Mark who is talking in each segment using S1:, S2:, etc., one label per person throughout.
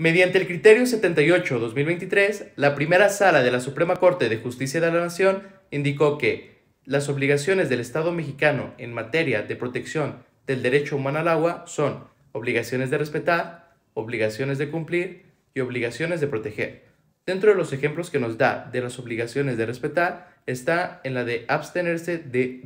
S1: Mediante el criterio 78-2023, la primera sala de la Suprema Corte de Justicia de la Nación indicó que las obligaciones del Estado mexicano en materia de protección del derecho humano al agua son obligaciones de respetar, obligaciones de cumplir y obligaciones de proteger. Dentro de los ejemplos que nos da de las obligaciones de respetar está en la de abstenerse de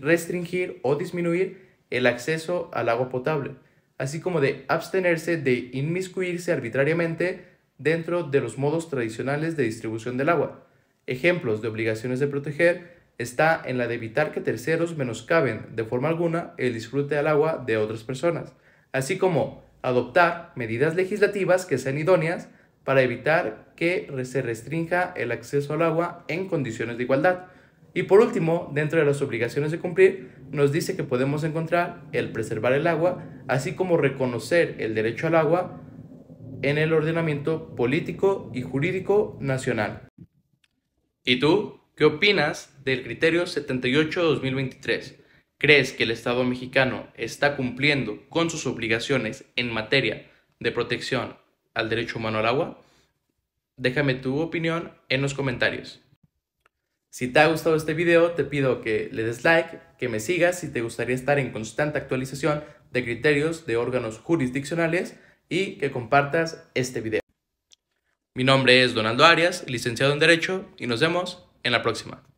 S1: restringir o disminuir el acceso al agua potable así como de abstenerse de inmiscuirse arbitrariamente dentro de los modos tradicionales de distribución del agua. Ejemplos de obligaciones de proteger está en la de evitar que terceros menoscaben de forma alguna el disfrute del agua de otras personas, así como adoptar medidas legislativas que sean idóneas para evitar que se restrinja el acceso al agua en condiciones de igualdad, y por último, dentro de las obligaciones de cumplir, nos dice que podemos encontrar el preservar el agua, así como reconocer el derecho al agua en el ordenamiento político y jurídico nacional. ¿Y tú qué opinas del criterio 78-2023? ¿Crees que el Estado mexicano está cumpliendo con sus obligaciones en materia de protección al derecho humano al agua? Déjame tu opinión en los comentarios. Si te ha gustado este video, te pido que le des like, que me sigas si te gustaría estar en constante actualización de criterios de órganos jurisdiccionales y que compartas este video. Mi nombre es Donaldo Arias, licenciado en Derecho, y nos vemos en la próxima.